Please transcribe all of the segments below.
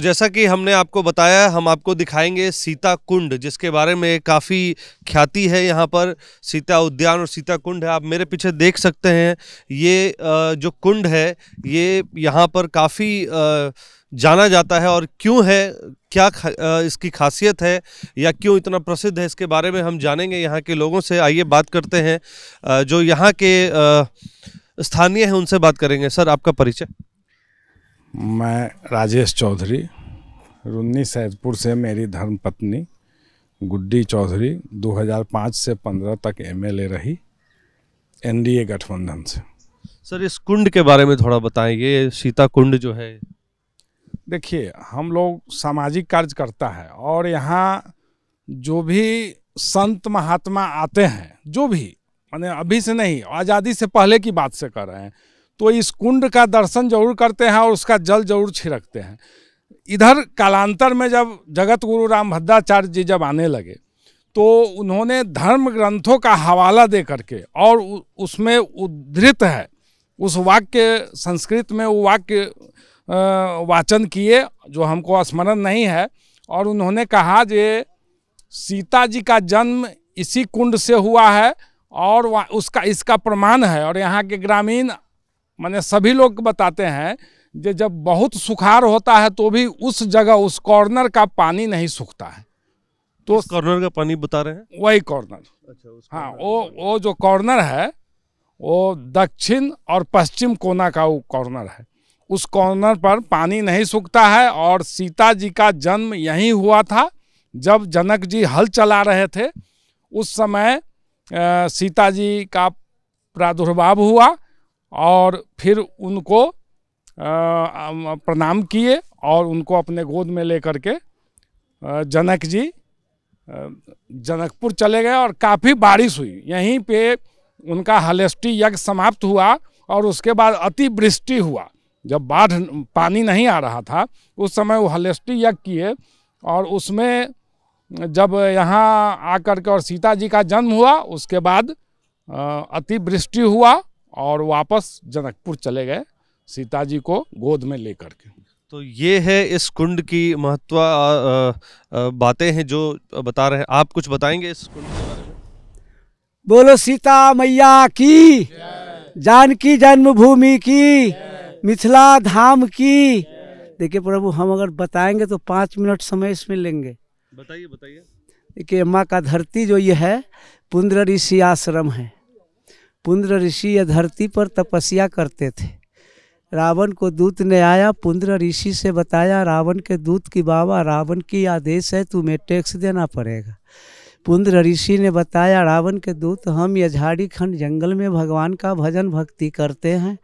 तो जैसा कि हमने आपको बताया हम आपको दिखाएंगे सीता कुंड जिसके बारे में काफ़ी ख्याति है यहाँ पर सीता उद्यान और सीता कुंड है आप मेरे पीछे देख सकते हैं ये जो कुंड है ये यहाँ पर काफ़ी जाना जाता है और क्यों है क्या इसकी खासियत है या क्यों इतना प्रसिद्ध है इसके बारे में हम जानेंगे यहाँ के लोगों से आइए बात करते हैं जो यहाँ के स्थानीय हैं उनसे बात करेंगे सर आपका परिचय मैं राजेश चौधरी रुन्नी सैदपुर से मेरी धर्मपत्नी गुड्डी चौधरी 2005 से 15 तक एमएलए रही एनडीए गठबंधन से सर इस कुंड के बारे में थोड़ा बताएंगे सीता कुंड जो है देखिए हम लोग सामाजिक कार्य करता है और यहाँ जो भी संत महात्मा आते हैं जो भी मैंने अभी से नहीं आज़ादी से पहले की बात से कर रहे हैं तो इस कुंड का दर्शन जरूर करते हैं और उसका जल जरूर छिड़कते हैं इधर कालांतर में जब जगत गुरु राम भद्राचार्य जी जब आने लगे तो उन्होंने धर्म ग्रंथों का हवाला दे करके और उसमें उद्धृत है उस वाक्य संस्कृत में वो वाक्य वाचन किए जो हमको स्मरण नहीं है और उन्होंने कहा जे सीता जी का जन्म इसी कुंड से हुआ है और उसका इसका प्रमाण है और यहाँ के ग्रामीण मैंने सभी लोग बताते हैं जो जब बहुत सुखार होता है तो भी उस जगह उस कॉर्नर का पानी नहीं सूखता है तो कॉर्नर का पानी बता रहे हैं वही कॉर्नर अच्छा उस हाँ वो वो जो कॉर्नर है वो दक्षिण और पश्चिम कोना का वो कॉर्नर है उस कॉर्नर पर पानी नहीं सूखता है और सीता जी का जन्म यहीं हुआ था जब जनक जी हल चला रहे थे उस समय सीता जी का प्रादुर्भाव हुआ और फिर उनको प्रणाम किए और उनको अपने गोद में लेकर के जनक जी जनकपुर चले गए और काफ़ी बारिश हुई यहीं पे उनका हलेष्टी यज्ञ समाप्त हुआ और उसके बाद अतिवृष्टि हुआ जब बाढ़ पानी नहीं आ रहा था उस समय वो हलेष्टी यज्ञ किए और उसमें जब यहाँ आकर के और सीता जी का जन्म हुआ उसके बाद अतिवृष्टि हुआ और वापस जनकपुर चले गए सीता जी को गोद में लेकर के तो ये है इस कुंड की महत्व बातें हैं जो बता रहे हैं आप कुछ बताएंगे इस कुंड के बारे में बोलो सीता मैया की जानकी जन्मभूमि की मिथिला धाम की देखिए प्रभु हम अगर बताएंगे तो पाँच मिनट समय इसमें लेंगे बताइए बताइए देखिए माँ का धरती जो ये है पुंद्र ऋषि आश्रम है पुंद्र ऋषि यह धरती पर तपस्या करते थे रावण को दूत ने आया पुंद्र ऋषि से बताया रावण के दूत की बाबा रावण की आदेश है तुम्हें टैक्स देना पड़ेगा पुंद्र ऋषि ने बताया रावण के दूत हम झाड़ी खंड जंगल में भगवान का भजन भक्ति करते हैं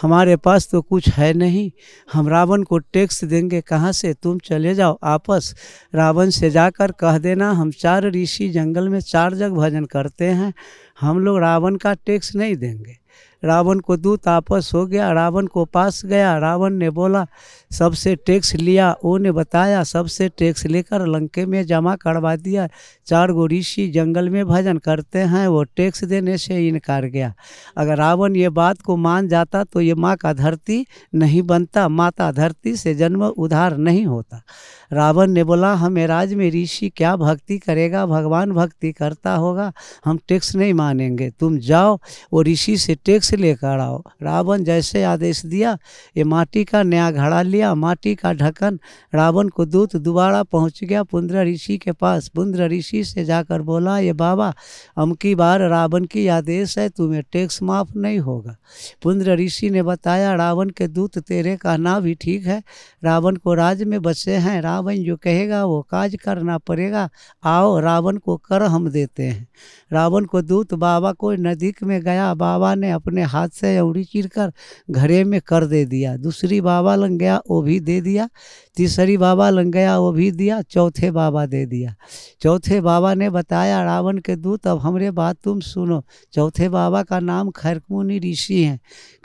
हमारे पास तो कुछ है नहीं हम रावण को टैक्स देंगे कहाँ से तुम चले जाओ आपस रावण से जाकर कह देना हम चार ऋषि जंगल में चार जग भजन करते हैं हम लोग रावण का टैक्स नहीं देंगे रावण को दूत आपस हो गया रावण को पास गया रावण ने बोला सबसे टैक्स लिया उन्हें ने बताया सबसे टैक्स लेकर लंके में जमा करवा दिया चार गो ऋषि जंगल में भजन करते हैं वो टैक्स देने से इनकार गया अगर रावण ये बात को मान जाता तो ये माँ का धरती नहीं बनता माता धरती से जन्म उधार नहीं होता रावण ने बोला हमें राज में ऋषि क्या भक्ति करेगा भगवान भक्ति करता होगा हम टैक्स नहीं मानेंगे तुम जाओ वो ऋषि से टैक्स लेकर आओ रावण जैसे आदेश दिया ये माटी का नया घड़ा लिया माटी का ढक्कन रावण को दूत दोबारा पहुंच गया पुंद्र ऋषि के पास पुंद्र ऋषि से जाकर बोला ये बाबा हम की बार रावण की आदेश है तुम्हें टैक्स माफ नहीं होगा पुंद्र ऋषि ने बताया रावण के दूत तेरे कहना भी ठीक है रावण को राज में बसे हैं रावण जो कहेगा वो काज करना पड़ेगा आओ रावण को कर हम देते हैं रावण को दूत बाबा को नदीक में गया बाबा ने अपने हाथ से अवड़ी चिर कर घरे में कर दे दिया दूसरी बाबा लग गया वो भी दे दिया तीसरी बाबा लग गया वो भी दिया चौथे बाबा दे दिया चौथे बाबा ने बताया रावण के दूत अब हमरे बात तुम सुनो चौथे बाबा का नाम खैरकमुनि ऋषि है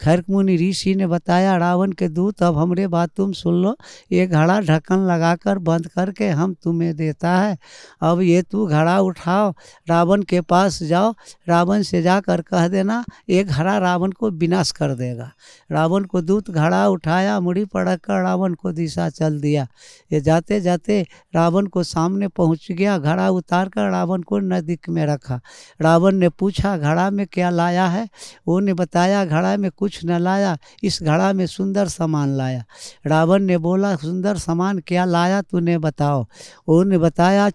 खैरकमुनि ऋषि ने बताया रावण के दूत अब हमरे बात तुम सुन लो ये घड़ा ढक्कन लगा कर बंद करके हम तुम्हें देता है अब ये तू घड़ा उठाओ रावण के पास जाओ रावण से जाकर कह देना ये घड़ा रावण को विनाश कर देगा रावण को दूत घड़ा उठाया मुड़ी पड़क कर रावण को दिशा चल दिया ये जाते जाते रावण को सामने पहुंच गया घड़ा उतार कर रावण को नजदीक में रखा रावण ने पूछा घड़ा में क्या लाया है ने बताया घड़ा में कुछ न लाया इस घड़ा में सुंदर सामान लाया रावण ने बोला सुंदर सामान क्या लाया बताया तूने बताओ उन्होंने बताया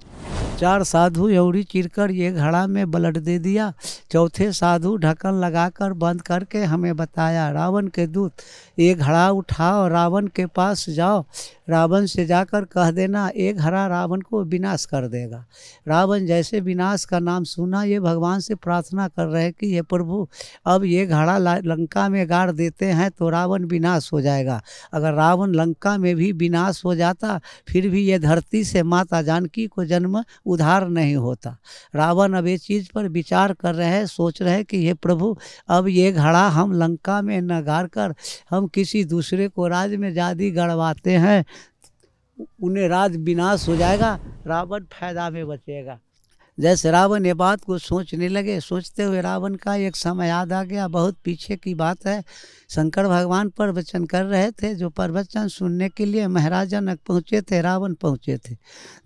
चार साधु यौड़ी चिरकर ये घड़ा में बलट दे दिया चौथे साधु ढक्कन लगाकर बंद करके हमें बताया रावण के दूत ये घड़ा उठाओ रावण के पास जाओ रावण से जाकर कह देना ये घड़ा रावण को विनाश कर देगा रावण जैसे विनाश का नाम सुना ये भगवान से प्रार्थना कर रहे कि हे प्रभु अब ये घड़ा लंका में गाड़ देते हैं तो रावण विनाश हो जाएगा अगर रावण लंका में भी विनाश हो जाता फिर भी ये धरती से माता जानकी को जन्म उधार नहीं होता रावण अब ये चीज़ पर विचार कर रहे हैं सोच रहे हैं कि हे प्रभु अब ये घड़ा हम लंका में न गाड़ कर हम किसी दूसरे को राज में जादी गड़वाते हैं उन्हें राज विनाश हो जाएगा रावण फायदा में बचेगा जैसे रावण ये बात को सोचने लगे सोचते हुए रावण का एक समय याद आ गया बहुत पीछे की बात है शंकर भगवान प्रवचन कर रहे थे जो प्रवचन सुनने के लिए महाराज जनक पहुँचे थे रावण पहुँचे थे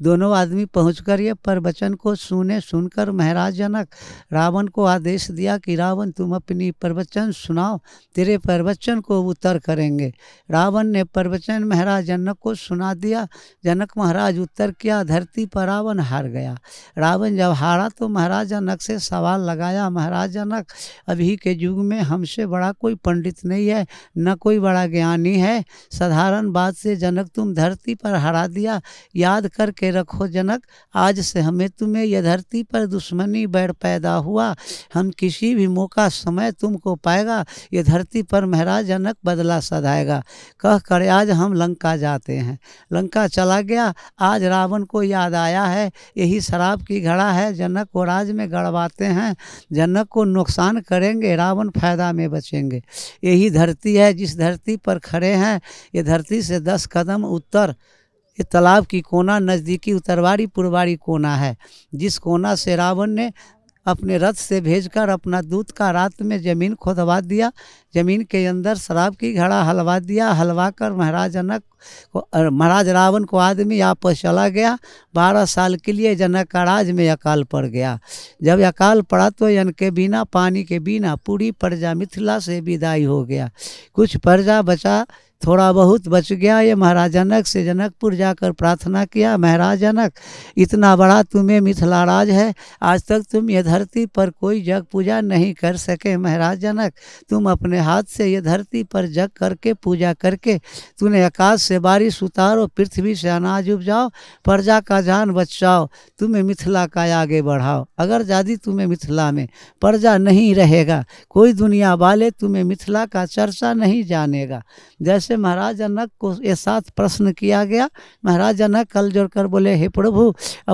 दोनों आदमी पहुँच ये प्रवचन को सुने सुनकर महाराज जनक रावण को आदेश दिया कि रावण तुम अपनी प्रवचन सुनाओ तेरे प्रवचन को उत्तर करेंगे रावण ने प्रवचन महाराज जनक को सुना दिया जनक महाराज उत्तर किया धरती पर रावण हार गया रावण जब हारा तो महाराज जनक से सवाल लगाया महाराज जनक अभी के युग में हमसे बड़ा कोई पंडित नहीं है न कोई बड़ा ज्ञानी है साधारण बात से जनक तुम धरती पर हरा दिया याद करके रखो जनक आज से हमें तुम्हें यह धरती पर दुश्मनी बैर पैदा हुआ हम किसी भी मौका समय तुमको पाएगा ये धरती पर महाराज जनक बदला सधाएगा कह कर आज हम लंका जाते हैं लंका चला गया आज रावण को याद आया है यही शराब की घड़ा है जनक को राज में गड़वाते हैं जनक को नुकसान करेंगे रावण फायदा में बचेंगे यही धरती है जिस धरती पर खड़े हैं ये धरती से दस कदम उत्तर ये तालाब की कोना नज़दीकी उत्तरवारी पुरवारी कोना है जिस कोना से रावण ने अपने रथ से भेजकर अपना दूत का रात में जमीन खोदवा दिया जमीन के अंदर शराब की घड़ा हलवा दिया हलवा कर महाराज जनक को महाराज रावण को आदमी आपस चला गया बारह साल के लिए जनक का राज में अकाल पड़ गया जब अकाल पड़ा तो यन के बिना पानी के बिना पूरी प्रजा मिथिला से विदाई हो गया कुछ प्रजा बचा थोड़ा बहुत बच गया ये महाराज जनक से जनकपुर जाकर प्रार्थना किया महाराज जनक इतना बड़ा तुम्हें राज है आज तक तुम ये धरती पर कोई जग पूजा नहीं कर सके महाराज जनक तुम अपने हाथ से ये धरती पर जग करके पूजा करके तूने आकाश से बारिश उतारो पृथ्वी से अनाज उपजाओ प्रजा का जान बचाओ तुम्हें मिथिला का आगे बढ़ाओ अगर जादी तुम्हें मिथिला में प्रजा नहीं रहेगा कोई दुनिया वाले तुम्हें मिथिला का चर्चा नहीं जानेगा जैसे से महाराज जनक को ये साथ प्रश्न किया गया महाराज जनक कल जोड़ कर बोले हे प्रभु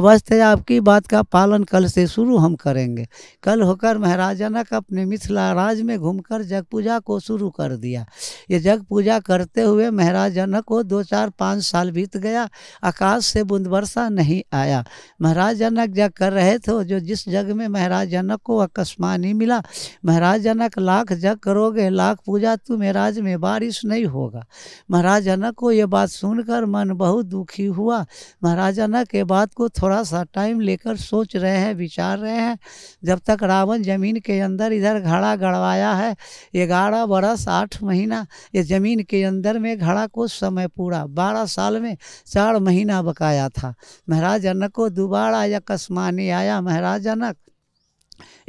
अवस्थ आपकी बात का पालन कल से शुरू हम करेंगे कल होकर महाराज जनक अपने मिथिला राज में घूमकर जग पूजा को शुरू कर दिया ये जग पूजा करते हुए महाराज जनक को दो चार पाँच साल बीत गया आकाश से बूंद वर्षा नहीं आया महाराज जनक जग कर रहे थे जो जिस जग में महाराज जनक को अकस्मा नहीं मिला महाराज जनक लाख जग करोगे लाख पूजा तुम्हें तो राज में बारिश नहीं होगा महाराज जनक को ये बात सुनकर मन बहुत दुखी हुआ महाराज जनक ये बात को थोड़ा सा टाइम लेकर सोच रहे हैं विचार रहे हैं जब तक रावण ज़मीन के अंदर इधर घड़ा गड़वाया है ग्यारह बरस आठ महीना ये ज़मीन के अंदर में घड़ा को समय पूरा बारह साल में चार महीना बकाया था महाराज जनक को दोबारा या कसमानी आया महाराज जनक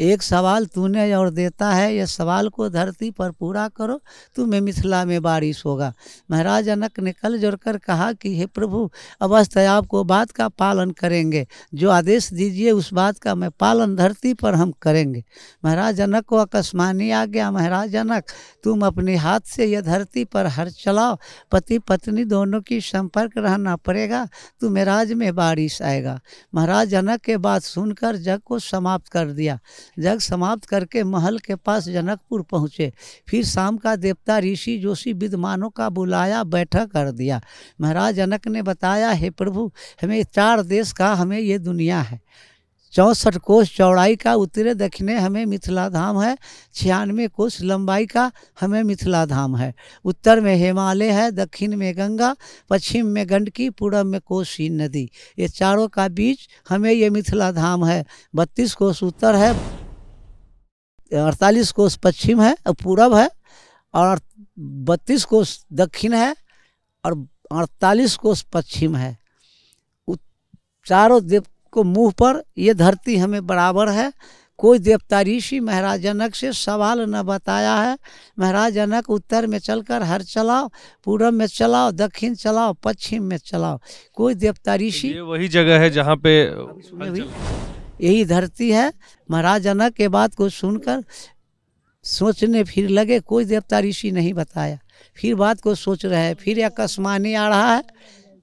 एक सवाल तूने और देता है यह सवाल को धरती पर पूरा करो तुम्हें मिथिला में बारिश होगा महाराज जनक ने कल जोड़कर कहा कि हे प्रभु अवश्य आपको बात का पालन करेंगे जो आदेश दीजिए उस बात का मैं पालन धरती पर हम करेंगे महाराज जनक को अकस्मानी आ गया महाराज जनक तुम अपने हाथ से यह धरती पर हर चलाओ पति पत्नी दोनों की संपर्क रहना पड़ेगा तुम्हें राज में बारिश आएगा महाराज जनक के बात सुनकर जग को समाप्त कर दिया जग समाप्त करके महल के पास जनकपुर पहुँचे फिर शाम का देवता ऋषि जोशी विद्वानों का बुलाया बैठक कर दिया महाराज जनक ने बताया हे प्रभु हमें चार देश का हमें ये दुनिया है चौंसठ कोस चौड़ाई का उत्तरे दक्षिणे हमें मिथिला धाम है छियानवे कोस लंबाई का हमें मिथिला धाम है उत्तर में हिमालय है दक्षिण में गंगा पश्चिम में गंडकी पूर्व में कोसी नदी ये चारों का बीच हमें ये मिथिला धाम है बत्तीस कोस उत्तर है अड़तालीस कोस पश्चिम है पूरब है और बत्तीस कोस दक्षिण है और अड़तालीस कोस पश्चिम है चारों देव को मुंह पर ये धरती हमें बराबर है कोई देवता ऋषि महाराज जनक से सवाल न बताया है महाराज जनक उत्तर में चलकर हर चलाओ पूर्व में चलाओ दक्षिण चलाओ पश्चिम में चलाओ कोई देवता ऋषि वही जगह है जहाँ पे यही धरती है महाराज जनक के बात को सुनकर सोचने फिर लगे कोई देवता ऋषि नहीं बताया फिर बात को सोच रहे फिर अकस्मानी आ रहा है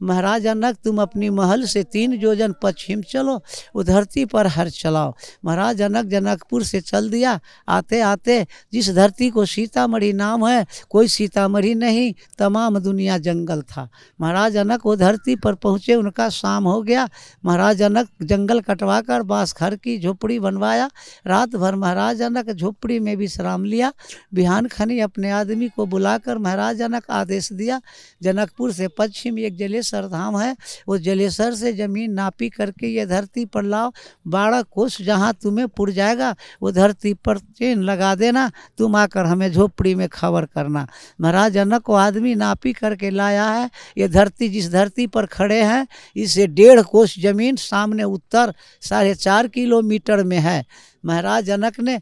महाराज जनक तुम अपनी महल से तीन योजन पश्चिम चलो धरती पर हर चलाओ महाराज जनक जनकपुर से चल दिया आते आते जिस धरती को सीतामढ़ी नाम है कोई सीतामढ़ी नहीं तमाम दुनिया जंगल था महाराज जनक वो धरती पर पहुँचे उनका शाम हो गया महाराज जनक जंगल कटवा कर बाँस घर की झोपड़ी बनवाया रात भर महाराज जनक झोपड़ी में विश्राम लिया बिहान खनी अपने आदमी को बुलाकर महाराज जनक आदेश दिया जनकपुर से पश्चिम एक जलेश जलेसर धाम है वो जलेसर से ज़मीन नापी करके ये धरती पर लाओ बारह कोस जहाँ तुम्हें पुर जाएगा वो धरती पर चेन लगा देना तुम आकर हमें झोपड़ी में खबर करना महाराज जनक को आदमी नापी करके लाया है ये धरती जिस धरती पर खड़े हैं इसे डेढ़ कोस ज़मीन सामने उत्तर साढ़े चार किलोमीटर में है महाराज जनक ने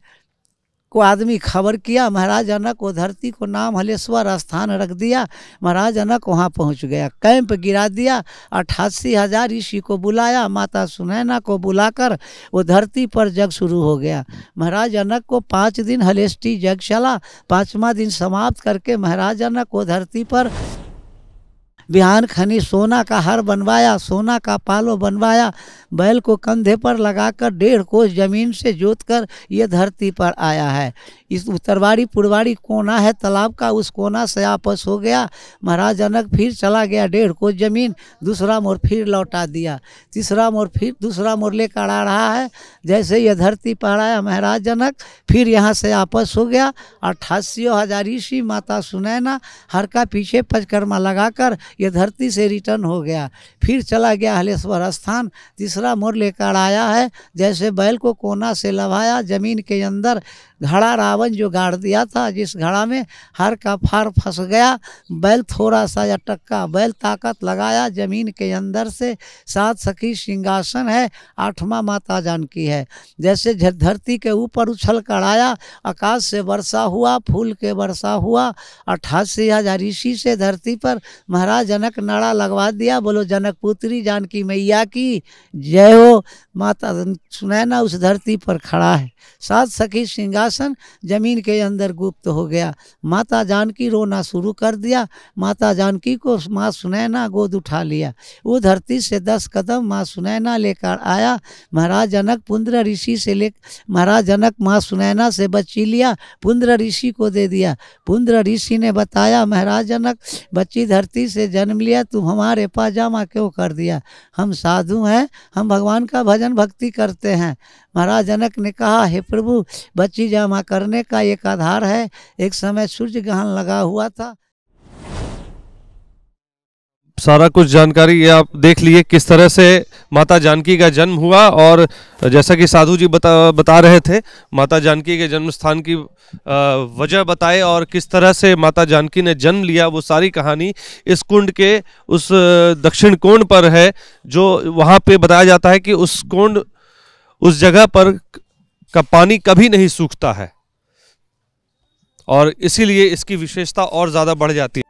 को आदमी खबर किया महाराज जनक को धरती को नाम हलेश्वर स्थान रख दिया महाराज जनक वहाँ पहुँच गया कैंप गिरा दिया अट्ठासी हजार ऋषि को बुलाया माता सुनैना को बुलाकर वो धरती पर जग शुरू हो गया महाराज जनक को पाँच दिन हलेष्टी जग चला पाँचवा दिन समाप्त करके महाराज जनक को धरती पर बिहान खनी सोना का हर बनवाया सोना का पालो बनवाया बैल को कंधे पर लगाकर डेढ़ कोस जमीन से जोतकर ये धरती पर आया है इस उत्तरवाड़ी पुरवाड़ी कोना है तालाब का उस कोना से आपस हो गया महाराज जनक फिर चला गया डेढ़ कोस जमीन दूसरा मोर फिर लौटा दिया तीसरा मोर फिर दूसरा मोर लेकर आ रहा है जैसे ये धरती पर आया महाराज जनक फिर यहाँ से आपस हो गया अट्ठासी हजारीसी माता सुनैना हर का पीछे पचकर्मा लगाकर ये धरती से रिटर्न हो गया फिर चला गया हलेश्वर स्थान तीसरा मोर लेकर आया है जैसे बैल को कोना से लभाया जमीन के अंदर घड़ा रावण जो गाड़ दिया था जिस घड़ा में हर का फार फंस गया बैल थोड़ा सा अटक्का बैल ताकत लगाया जमीन के अंदर से सात सखी सिंहासन है आठवां माता जानकी है जैसे धरती के ऊपर उछल कर आया आकाश से वर्षा हुआ फूल के वर्षा हुआ अट्ठासी हजार ऋषि से धरती पर महाराज जनक नड़ा लगवा दिया बोलो जनक पुत्री जानकी मैया की जय हो माता सुनैना उस धरती पर खड़ा है सात सखी सिंगा सिंहासन जमीन के अंदर गुप्त हो गया माता जानकी रोना शुरू कर दिया माता जानकी को माँ सुनैना गोद उठा लिया वो धरती से दस कदम माँ सुनैना लेकर आया महाराज जनक पुंद्र ऋषि से ले महाराज जनक माँ सुनैना से बच्ची लिया पुंद्र ऋषि को दे दिया पुंद्र ऋषि ने बताया महाराज जनक बच्ची धरती से जन्म लिया तुम हमारे पाजामा क्यों कर दिया हम साधु हैं हम भगवान का भजन भक्ति करते हैं महाराज जनक ने कहा हे प्रभु बच्ची जमा करने का एक आधार है एक समय सूर्य ग्रहण लगा हुआ था सारा कुछ जानकारी ये आप देख लिए किस तरह से माता जानकी का जन्म हुआ और जैसा कि साधु जी बता बता रहे थे माता जानकी के जन्म स्थान की वजह बताए और किस तरह से माता जानकी ने जन्म लिया वो सारी कहानी इस कुंड के उस दक्षिण कोण पर है जो वहाँ पे बताया जाता है कि उस कुंड उस जगह पर का पानी कभी नहीं सूखता है और इसीलिए इसकी विशेषता और ज़्यादा बढ़ जाती है